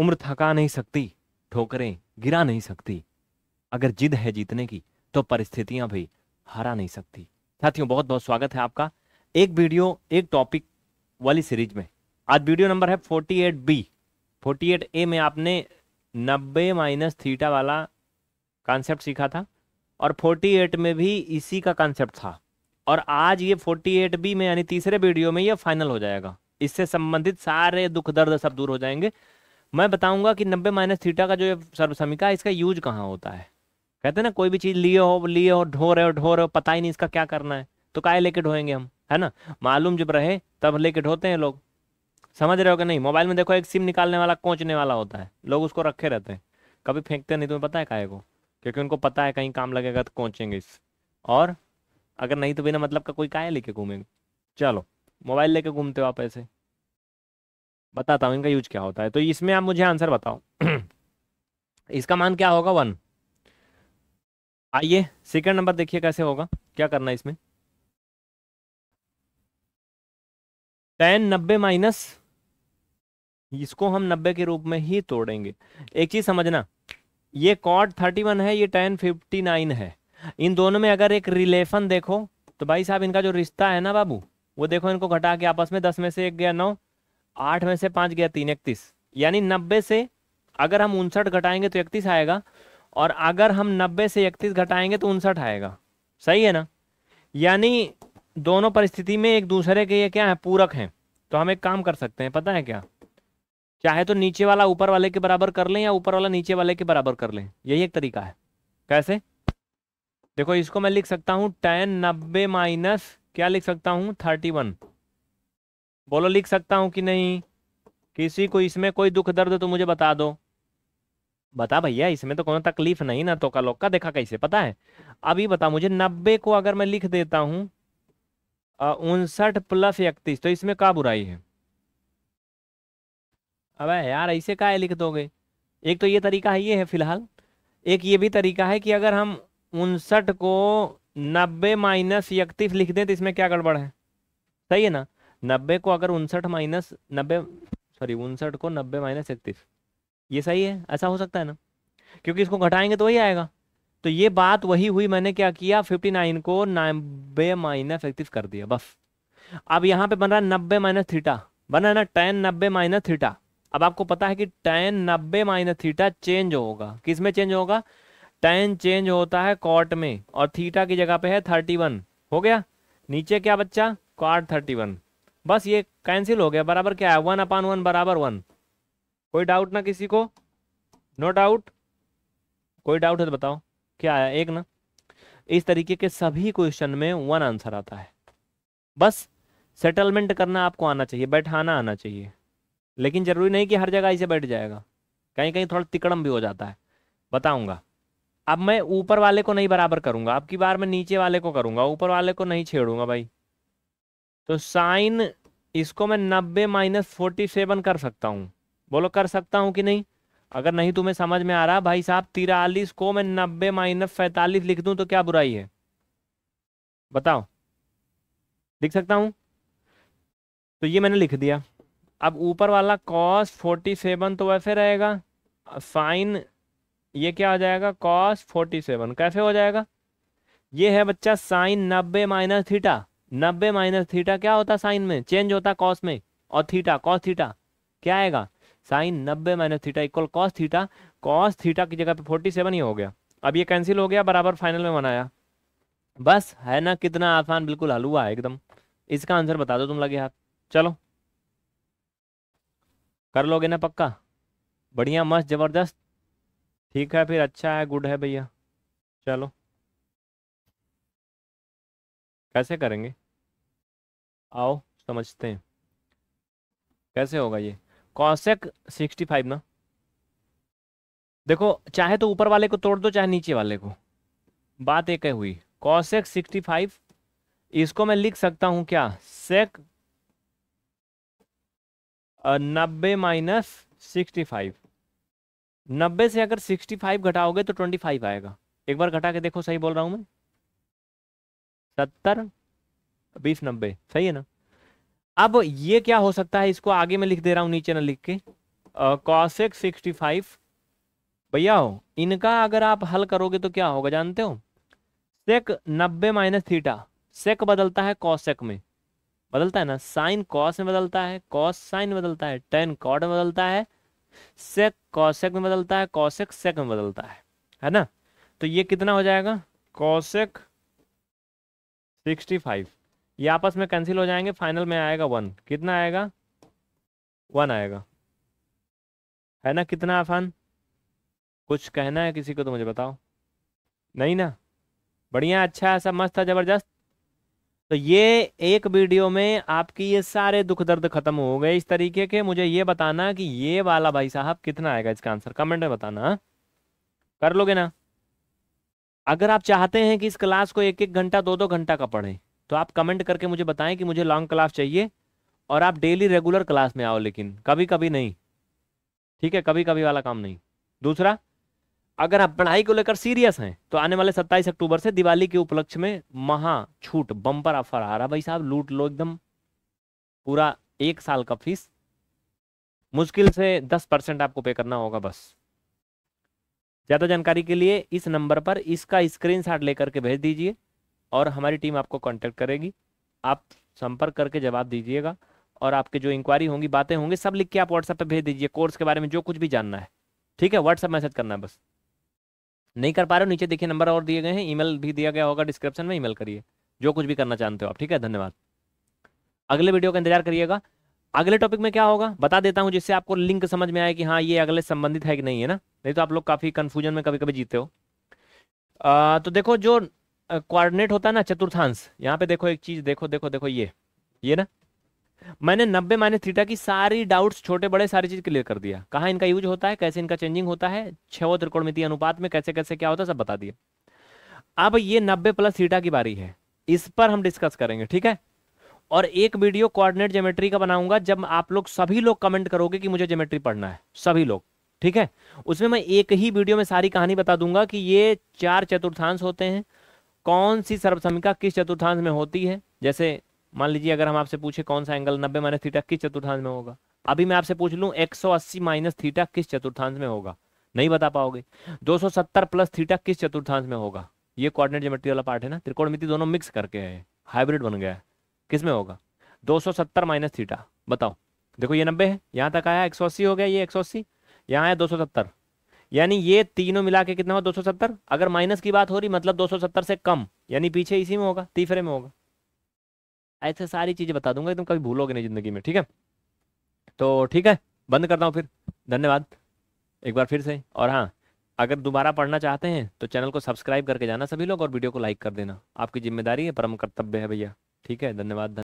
उम्र थका नहीं सकती ठोकरें गिरा नहीं सकती अगर जिद है जीतने की तो परिस्थितियां भी हरा नहीं सकती साथियों बहुत बहुत स्वागत है आपका एक वीडियो एक टॉपिक वाली सीरीज में आज वीडियो नंबर है 48 बी 48 ए में आपने 90 माइनस थीटा वाला कॉन्सेप्ट सीखा था और 48 में भी इसी का कॉन्सेप्ट था और आज ये 48 बी में यानी तीसरे वीडियो में ये फाइनल हो जाएगा इससे संबंधित सारे दुख दर्द सब दूर हो जाएंगे मैं बताऊंगा कि नब्बे माइनस थीटा का जो सर्वसमिका है इसका यूज कहाँ होता है कहते हैं ना कोई भी चीज़ लिए हो लिए हो ढो रहे हो ढो रहे हो पता ही नहीं इसका क्या करना है तो काय लेके ढोएंगे हम है ना मालूम जब रहे तब लेके ढोते हैं लोग समझ रहे हो कि नहीं मोबाइल में देखो एक सिम निकालने वाला कोचने वाला होता है लोग उसको रखे रहते हैं कभी फेंकते नहीं तुम्हें पता है काय को क्योंकि उनको पता है कहीं काम लगेगा तो कोचेंगे इस और अगर नहीं तो बिना मतलब का कोई काय लेके घूमेंगे चलो मोबाइल लेके घूमते हो आप ऐसे बताता हूँ इनका यूज क्या होता है तो इसमें आप मुझे आंसर बताओ इसका मान क्या होगा वन आइए सेकंड नंबर देखिए कैसे होगा क्या करना है इसमें टेन नब्बे माइनस इसको हम नब्बे के रूप में ही तोड़ेंगे एक चीज समझना ये कॉट थर्टी वन है ये टेन फिफ्टी नाइन है इन दोनों में अगर एक रिलेशन देखो तो भाई साहब इनका जो रिश्ता है ना बाबू वो देखो इनको घटा के आपस में दस में से एक गया नौ आठ में से पांच गया तीन इकतीस यानी नब्बे से अगर हम उनसठ घटाएंगे तो इकतीस आएगा और अगर हम नब्बे से इकतीस घटाएंगे तो उनसठ आएगा सही है ना यानी दोनों परिस्थिति में एक दूसरे के ये क्या है पूरक हैं तो हम एक काम कर सकते हैं पता है क्या चाहे तो नीचे वाला ऊपर वाले के बराबर कर लें या ऊपर वाला नीचे वाले के बराबर कर लें यही एक तरीका है कैसे देखो इसको मैं लिख सकता हूँ टेन नब्बे माइनस क्या लिख सकता हूँ थर्टी वन बोलो लिख सकता हूँ कि नहीं किसी को इसमें कोई दुख दर्द तो मुझे बता दो बता भैया इसमें तो कोई तकलीफ नहीं ना तो का लोग का देखा कैसे पता है अभी बता मुझे नब्बे को अगर मैं लिख देता हूँ उनसठ प्लस इकतीस तो इसमें क्या बुराई है अब यार ऐसे का है लिख दोगे एक तो ये तरीका है ये है फिलहाल एक ये भी तरीका है कि अगर हम उनसठ को नब्बे माइनस इकतीस लिख दें तो इसमें क्या गड़बड़ है सही है ना नब्बे को अगर उनसठ माइनस नब्बे सॉरी उनसठ को नब्बे माइनस इकतीस ये सही है ऐसा हो सकता है ना क्योंकि इसको घटाएंगे तो वही आएगा तो ये बात वही हुई मैंने क्या किया फिफ्टी नाइन को नब्बे माइनस इकतीस कर दिया बस अब यहाँ पे बन रहा है नब्बे माइनस थीटा बना है ना टेन नब्बे माइनस थीटा अब आपको पता है कि टेन नब्बे माइनस थीटा चेंज होगा किस में चेंज होगा टेन चेंज होता है कॉट में और थीटा की जगह पे है थर्टी वन हो गया नीचे क्या बच्चा कॉट थर्टी वन बस ये कैंसिल हो गया बराबर क्या है वन अपान वन बराबर वन कोई डाउट ना किसी को नो डाउट कोई डाउट है तो बताओ क्या आया एक ना इस तरीके के सभी क्वेश्चन में वन आंसर आता है बस सेटलमेंट करना आपको आना चाहिए बैठाना आना चाहिए लेकिन ज़रूरी नहीं कि हर जगह इसे बैठ जाएगा कहीं कहीं थोड़ा तिकड़म भी हो जाता है बताऊंगा अब मैं ऊपर वाले को नहीं बराबर करूंगा आपकी बार मैं नीचे वाले को करूंगा ऊपर वाले को नहीं छेड़ूंगा भाई तो साइन इसको मैं नब्बे माइनस फोर्टी सेवन कर सकता हूँ बोलो कर सकता हूँ कि नहीं अगर नहीं तुम्हें समझ में आ रहा भाई साहब तिरालीस को मैं नब्बे माइनस पैंतालीस लिख दूँ तो क्या बुराई है बताओ लिख सकता हूँ तो ये मैंने लिख दिया अब ऊपर वाला कॉस फोर्टी सेवन तो वैसे रहेगा साइन ये क्या हो जाएगा कॉस फोर्टी सेवन कैसे हो जाएगा ये है बच्चा साइन नब्बे माइनस थीटा नब्बे माइनस थीटा क्या होता साइन में चेंज होता कॉस में और थीटा कॉस थीटा क्या आएगा साइन नब्बे minus theta equal cos theta cos theta की जगह पे फोर्टी सेवन ही हो गया अब ये कैंसिल हो गया बराबर फाइनल में बनाया बस है ना कितना आसान बिल्कुल हल हुआ है एकदम इसका आंसर बता दो तुम लगे हाथ चलो कर लोगे ना पक्का बढ़िया मस्त ज़बरदस्त ठीक है फिर अच्छा है गुड है भैया चलो कैसे करेंगे आओ समझते हैं कैसे होगा ये कॉशेक सिक्सटी फाइव ना देखो चाहे तो ऊपर वाले को तोड़ दो चाहे नीचे वाले को बात एक है हुई कॉसेक सिक्सटी फाइव इसको मैं लिख सकता हूं क्या सेक नब्बे माइनस सिक्सटी फाइव नब्बे से अगर सिक्सटी फाइव घटाओगे तो ट्वेंटी फाइव आएगा एक बार घटा के देखो सही बोल रहा हूं मैं सत्तर बीस नब्बे सही है ना अब ये क्या हो सकता है इसको आगे मैं लिख दे रहा हूं नीचे ना लिख के कॉशेक सिक्सटी फाइव भैया हो इनका अगर आप हल करोगे तो क्या होगा जानते हो सेक नब्बे माइनस थीटा सेक बदलता है कॉशेक में बदलता है ना साइन कॉस में बदलता है कॉस साइन में बदलता है टेन कॉड में बदलता है सेक कॉशेक में बदलता है कॉशेक सेक में बदलता है है ना तो ये कितना हो जाएगा कॉशेक सिक्सटी फाइव ये आपस में कैंसिल हो जाएंगे फाइनल में आएगा वन कितना आएगा वन आएगा है ना कितना आसान कुछ कहना है किसी को तो मुझे बताओ नहीं ना बढ़िया अच्छा ऐसा मस्त था ज़बरदस्त तो ये एक वीडियो में आपकी ये सारे दुख दर्द खत्म हो गए इस तरीके के मुझे ये बताना कि ये वाला भाई साहब कितना आएगा इसका आंसर कमेंट में बताना हाँ? कर लोगे ना अगर आप चाहते हैं कि इस क्लास को एक एक घंटा दो दो घंटा का पढ़ें तो आप कमेंट करके मुझे बताएं कि मुझे लॉन्ग क्लास चाहिए और आप डेली रेगुलर क्लास में आओ लेकिन कभी कभी नहीं ठीक है कभी कभी वाला काम नहीं दूसरा अगर आप पढ़ाई को लेकर सीरियस हैं तो आने वाले 27 अक्टूबर से दिवाली के उपलक्ष्य में महा छूट बम्पर ऑफर आ रहा भाई साहब लूट लो एकदम पूरा एक साल का फीस मुश्किल से दस परसेंट आपको पे करना होगा बस ज़्यादा जानकारी के लिए इस नंबर पर इसका स्क्रीनशॉट लेकर के भेज दीजिए और हमारी टीम आपको कांटेक्ट करेगी आप संपर्क करके जवाब दीजिएगा और आपके जो इंक्वायरी होंगी बातें होंगी सब लिख के आप व्हाट्सएप पर भेज दीजिए कोर्स के बारे में जो कुछ भी जानना है ठीक है व्हाट्सएप मैसेज करना है बस नहीं कर पा रहे हो नीचे देखिए नंबर और दिए गए हैं ईमेल भी दिया गया होगा डिस्क्रिप्शन में ईमेल करिए जो कुछ भी करना चाहते हो आप ठीक है धन्यवाद अगले वीडियो का इंतजार करिएगा अगले टॉपिक में क्या होगा बता देता हूं जिससे आपको लिंक समझ में आए कि हाँ ये अगले संबंधित है कि नहीं है ना नहीं तो आप लोग काफ़ी कंफ्यूजन में कभी कभी जीते हो आ, तो देखो जो कोऑर्डिनेट होता है ना चतुर्थांश यहाँ पे देखो एक चीज़ देखो देखो देखो ये ये ना मैंने नब्बे माइनस थीटा की सारी डाउट्स छोटे बड़े सारी चीज़ क्लियर कर दिया कहा इनका यूज होता है कैसे इनका चेंजिंग होता है छो त्रिकोणमिति अनुपात में कैसे कैसे क्या होता है सब बता दिया अब ये नब्बे प्लस थीटा की बारी है इस पर हम डिस्कस करेंगे ठीक है और एक वीडियो कोऑर्डिनेट ज्योमेट्री का बनाऊंगा जब आप लोग सभी लोग कमेंट करोगे कि मुझे ज्योमेट्री पढ़ना है सभी लोग ठीक है उसमें मैं एक ही वीडियो में सारी कहानी बता दूंगा कि ये चार चतुर्थांश होते हैं कौन सी सर्वसमिका किस चतुर्थांश में होती है जैसे मान लीजिए अगर हम आपसे पूछे कौन सा एंगल नब्बे माइनस थीटा किस चतुर्थांश में होगा अभी मैं आपसे पूछ लू एक सौ अस्सी माइनस थीटा किस चतुर्थांश में होगा नहीं बता पाओगे दो सौ सत्तर प्लस थीटा किस चतुर्थांश में होगा ये कोऑर्डिनेट ज्योमेट्री वाला पार्ट है ना त्रिकोणमिति दोनों मिक्स करके है हाइब्रिड बन गया है किस में होगा 270 माइनस थीटा बताओ देखो ये नब्बे है यहाँ तक आया अस्सी हो गया ये एक सौ अस्सी यहाँ है सत्तर यानी ये तीनों मिला के कितना हो 270 अगर माइनस की बात हो रही मतलब 270 से कम यानी पीछे इसी में होगा तीसरे में होगा ऐसे सारी चीज़ें बता दूंगा तुम कभी भूलोगे नहीं ज़िंदगी में ठीक है तो ठीक है बंद करता हूँ फिर धन्यवाद एक बार फिर से और हाँ अगर दोबारा पढ़ना चाहते हैं तो चैनल को सब्सक्राइब करके जाना सभी लोग और वीडियो को लाइक कर देना आपकी जिम्मेदारी है परम कर्तव्य है भैया ठीक है धन्यवाद